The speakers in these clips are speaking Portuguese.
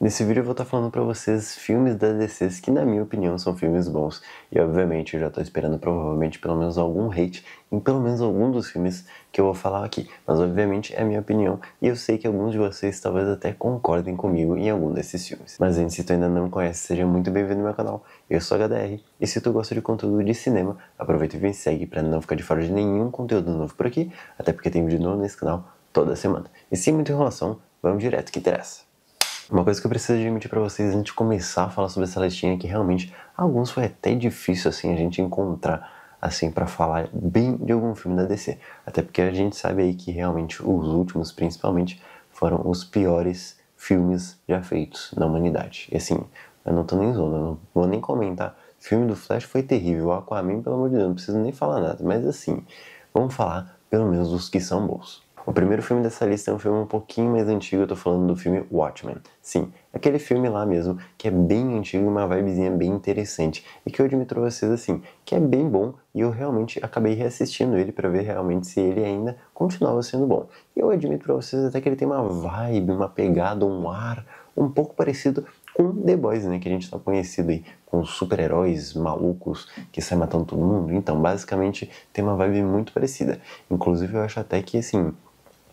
Nesse vídeo eu vou estar tá falando para vocês filmes da DC que na minha opinião são filmes bons e obviamente eu já estou esperando provavelmente pelo menos algum hate em pelo menos algum dos filmes que eu vou falar aqui, mas obviamente é a minha opinião e eu sei que alguns de vocês talvez até concordem comigo em algum desses filmes. Mas gente, se tu ainda não me conhece, seja muito bem-vindo ao meu canal, eu sou HDR e se tu gosta de conteúdo de cinema, aproveita e me segue para não ficar de fora de nenhum conteúdo novo por aqui, até porque tem vídeo novo nesse canal toda semana. E sem muita enrolação, vamos direto que interessa. Uma coisa que eu preciso admitir para vocês antes de começar a falar sobre essa listinha é que realmente alguns foi até difícil assim a gente encontrar assim para falar bem de algum filme da DC, até porque a gente sabe aí que realmente os últimos principalmente foram os piores filmes já feitos na humanidade. E assim, eu não tô nem zoando, eu não vou nem comentar. O filme do Flash foi terrível, o Aquaman, pelo amor de Deus, não preciso nem falar nada, mas assim, vamos falar pelo menos dos que são bons. O primeiro filme dessa lista é um filme um pouquinho mais antigo, eu tô falando do filme Watchmen. Sim, aquele filme lá mesmo, que é bem antigo, e uma vibezinha bem interessante, e que eu admito pra vocês assim, que é bem bom, e eu realmente acabei reassistindo ele para ver realmente se ele ainda continuava sendo bom. E eu admito pra vocês até que ele tem uma vibe, uma pegada, um ar um pouco parecido com The Boys, né? Que a gente está conhecido aí com super-heróis malucos que saem matando todo mundo. Então, basicamente, tem uma vibe muito parecida. Inclusive, eu acho até que, assim,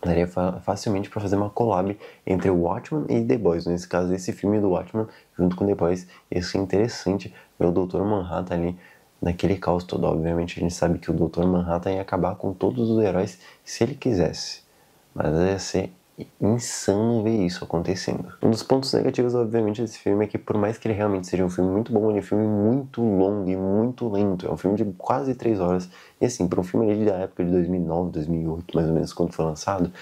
daria fa facilmente para fazer uma collab entre o Watchman e The Boys. Nesse caso, esse filme do Watchman junto com The Boys. Isso é interessante ver o Dr. Manhattan ali naquele caos todo. Obviamente, a gente sabe que o Dr. Manhattan ia acabar com todos os heróis se ele quisesse. Mas ia ser insano ver isso acontecendo. Um dos pontos negativos, obviamente, desse filme é que, por mais que ele realmente seja um filme muito bom, ele é um filme muito longo e muito lento. É um filme de quase três horas. E assim, para um filme ali da época de 2009, 2008, mais ou menos, quando foi lançado,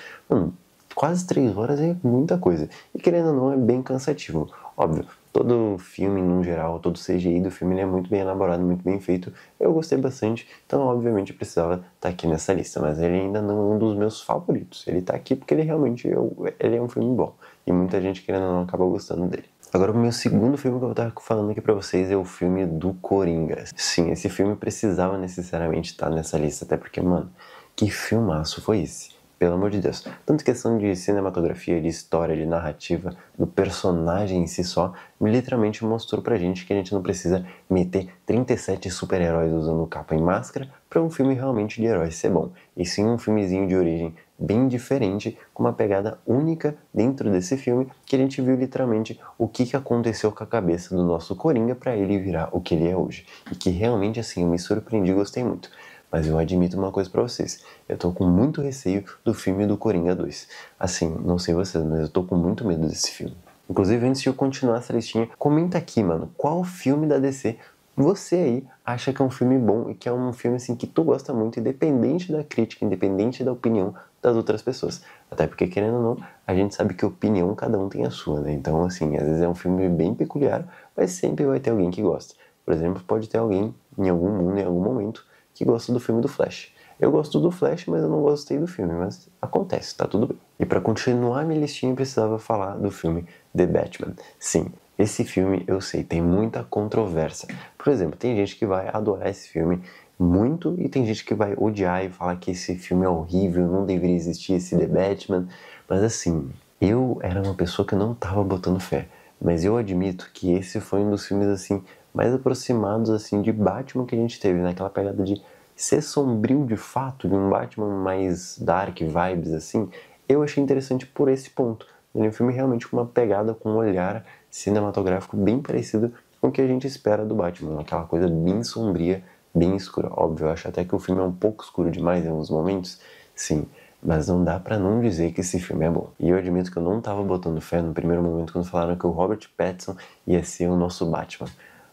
quase três horas é muita coisa. E querendo ou não, é bem cansativo. Óbvio, todo filme no geral, todo CGI do filme ele é muito bem elaborado, muito bem feito. Eu gostei bastante, então obviamente precisava estar tá aqui nessa lista, mas ele ainda não é um dos meus favoritos. Ele está aqui porque ele realmente eu, é ele é um filme bom e muita gente querendo ou não acaba gostando dele. Agora, o meu segundo filme que eu vou estar falando aqui para vocês é o filme do Coringa. Sim, esse filme precisava necessariamente estar tá nessa lista, até porque, mano, que filmaço foi esse? Pelo amor de Deus. Tanto questão de cinematografia, de história, de narrativa, do personagem em si só, literalmente mostrou pra gente que a gente não precisa meter 37 super-heróis usando capa e máscara para um filme realmente de heróis ser bom. E sim um filmezinho de origem bem diferente, com uma pegada única dentro desse filme, que a gente viu literalmente o que, que aconteceu com a cabeça do nosso Coringa para ele virar o que ele é hoje. E que realmente assim eu me surpreendi e gostei muito. Mas eu admito uma coisa para vocês: eu tô com muito receio do filme do Coringa 2. Assim, não sei vocês, mas eu tô com muito medo desse filme. Inclusive, antes de eu continuar essa listinha, comenta aqui, mano, qual filme da DC você aí acha que é um filme bom e que é um filme assim que tu gosta muito, independente da crítica, independente da opinião das outras pessoas. Até porque, querendo ou não, a gente sabe que opinião cada um tem a sua, né? Então, assim, às vezes é um filme bem peculiar, mas sempre vai ter alguém que gosta. Por exemplo, pode ter alguém em algum mundo, em algum momento, que gosta do filme do Flash. Eu gosto do Flash, mas eu não gostei do filme, mas acontece, tá tudo bem. E para continuar minha listinha, eu precisava falar do filme The Batman. Sim, esse filme eu sei, tem muita controvérsia. Por exemplo, tem gente que vai adorar esse filme muito e tem gente que vai odiar e falar que esse filme é horrível, não deveria existir esse The Batman. Mas assim, eu era uma pessoa que não tava botando fé, mas eu admito que esse foi um dos filmes assim mais aproximados assim de Batman que a gente teve, naquela né? pegada de ser sombrio de fato, de um Batman mais dark vibes assim, eu achei interessante por esse ponto. Ele é um filme realmente com uma pegada, com um olhar cinematográfico bem parecido com o que a gente espera do Batman, aquela coisa bem sombria, bem escura. Óbvio, eu acho até que o filme é um pouco escuro demais em alguns momentos, sim, mas não dá para não dizer que esse filme é bom. E eu admito que eu não tava botando fé no primeiro momento quando falaram que o Robert Pattinson ia ser o nosso Batman.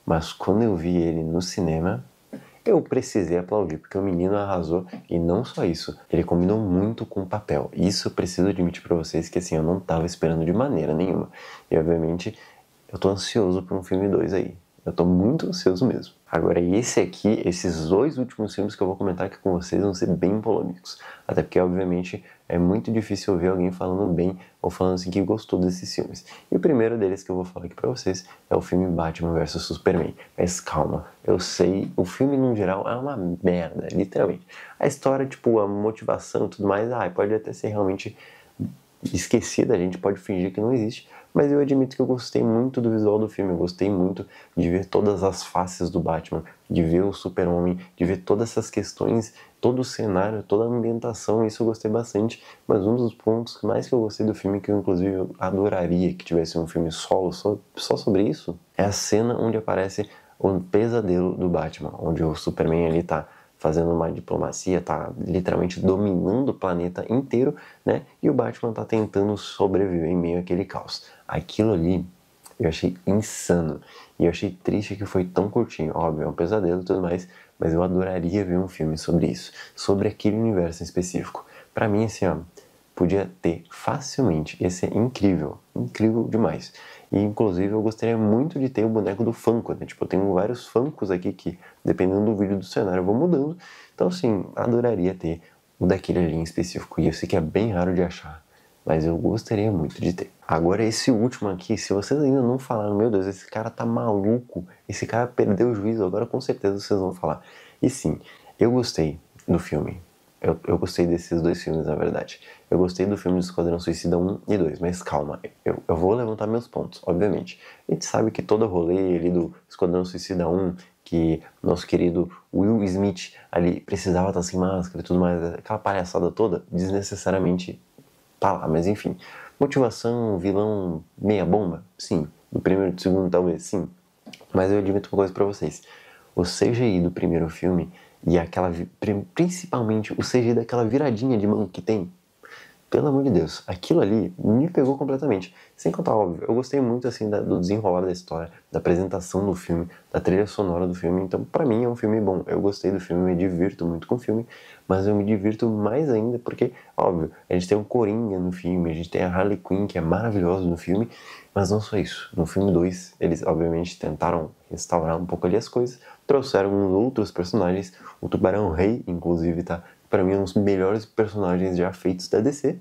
Mas quando eu vi ele no cinema, eu precisei aplaudir, porque o menino arrasou e não só isso, ele combinou muito com o papel. Isso eu preciso admitir para vocês que assim, eu não tava esperando de maneira nenhuma. E obviamente eu tô ansioso por um filme 2 aí. Eu tô muito ansioso mesmo. Agora, esse aqui, esses dois últimos filmes que eu vou comentar aqui com vocês vão ser bem polêmicos. Até porque, obviamente, é muito difícil ouvir alguém falando bem ou falando assim que gostou desses filmes. E o primeiro deles que eu vou falar aqui pra vocês é o filme Batman vs Superman. Mas calma, eu sei, o filme no geral é uma merda, literalmente. A história, tipo, a motivação e tudo mais, ah, pode até ser realmente esquecida, a gente pode fingir que não existe mas eu admito que eu gostei muito do visual do filme, eu gostei muito de ver todas as faces do Batman, de ver o Super-Homem, de ver todas essas questões, todo o cenário, toda a ambientação, isso eu gostei bastante. Mas um dos pontos mais que eu gostei do filme, que eu inclusive adoraria que tivesse um filme solo só, só sobre isso, é a cena onde aparece o pesadelo do Batman, onde o Superman ali tá fazendo uma diplomacia, tá literalmente dominando o planeta inteiro, né? E o Batman tá tentando sobreviver em meio àquele caos. Aquilo ali eu achei insano. E eu achei triste que foi tão curtinho. Óbvio, é um pesadelo e tudo mais, mas eu adoraria ver um filme sobre isso, sobre aquele universo em específico. Para mim, assim, ó, podia ter facilmente. Ia ser incrível, incrível demais. E, inclusive, eu gostaria muito de ter o boneco do Funko, né? Tipo, eu tenho vários Funkos aqui que, dependendo do vídeo do cenário, eu vou mudando. Então, assim, adoraria ter o daquele ali em específico. E eu sei que é bem raro de achar, mas eu gostaria muito de ter. Agora, esse último aqui, se vocês ainda não falaram, meu Deus, esse cara tá maluco, esse cara perdeu o juízo, agora com certeza vocês vão falar. E sim, eu gostei do filme eu, eu gostei desses dois filmes, na verdade. Eu gostei do filme do Esquadrão Suicida 1 e 2, mas calma, eu, eu vou levantar meus pontos, obviamente. A gente sabe que todo o rolê ali do Esquadrão Suicida 1, que nosso querido Will Smith ali precisava estar sem máscara e tudo mais, aquela palhaçada toda, desnecessariamente tá lá, mas enfim. Motivação, vilão, meia bomba? Sim. Do primeiro e do segundo, talvez, sim. Mas eu admito uma coisa para vocês. O CGI do primeiro filme e aquela. Principalmente o CG daquela viradinha de mão que tem pelo amor de Deus, aquilo ali me pegou completamente. Sem contar, óbvio, eu gostei muito assim da, do desenrolar da história, da apresentação do filme, da trilha sonora do filme. Então, para mim é um filme bom. Eu gostei do filme, me divirto muito com o filme, mas eu me divirto mais ainda porque, óbvio, a gente tem um Coringa no filme, a gente tem a Harley Quinn que é maravilhosa no filme, mas não só isso. No filme 2, eles obviamente tentaram restaurar um pouco ali as coisas, trouxeram outros personagens, o Tubarão Rei inclusive tá para mim, é um dos melhores personagens já feitos da DC.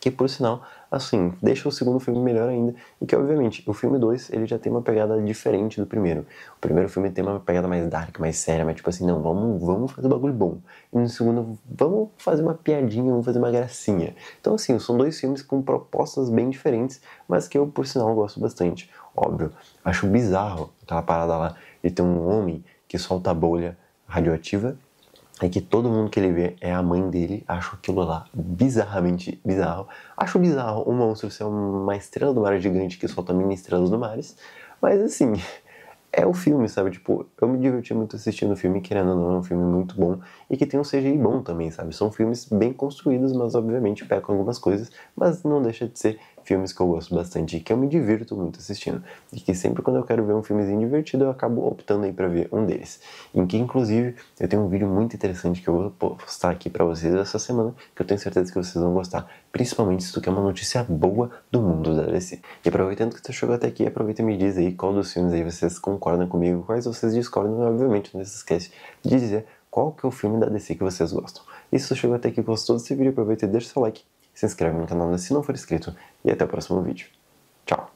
Que, por sinal, assim, deixa o segundo filme melhor ainda. E que, obviamente, o filme 2 ele já tem uma pegada diferente do primeiro. O primeiro filme tem uma pegada mais dark, mais séria, mas tipo assim, não, vamos, vamos fazer um bagulho bom. E no segundo, vamos fazer uma piadinha, vamos fazer uma gracinha. Então, assim, são dois filmes com propostas bem diferentes, mas que eu, por sinal, gosto bastante. Óbvio, acho bizarro aquela parada lá de ter um homem que solta a bolha radioativa é que todo mundo que ele vê é a mãe dele, acho aquilo lá bizarramente bizarro. Acho bizarro um monstro ser uma estrela do mar gigante que solta mini estrelas do mares, mas assim, é o filme, sabe? Tipo, eu me diverti muito assistindo o filme, querendo ou não, é um filme muito bom e que tem um CGI bom também, sabe? São filmes bem construídos, mas obviamente pecam algumas coisas, mas não deixa de ser filmes que eu gosto bastante e que eu me divirto muito assistindo. E que sempre quando eu quero ver um filmezinho divertido, eu acabo optando aí para ver um deles. Em que, inclusive, eu tenho um vídeo muito interessante que eu vou postar aqui para vocês essa semana, que eu tenho certeza que vocês vão gostar, principalmente se tu quer uma notícia boa do mundo da DC. E aproveitando que tu chegou até aqui, aproveita e me diz aí qual dos filmes aí vocês concordam comigo, quais vocês discordam, obviamente não se esquece de dizer qual que é o filme da DC que vocês gostam. E se tu chegou até aqui e gostou desse vídeo, aproveita e deixa seu like se inscreve no canal se não for inscrito e até o próximo vídeo. Tchau!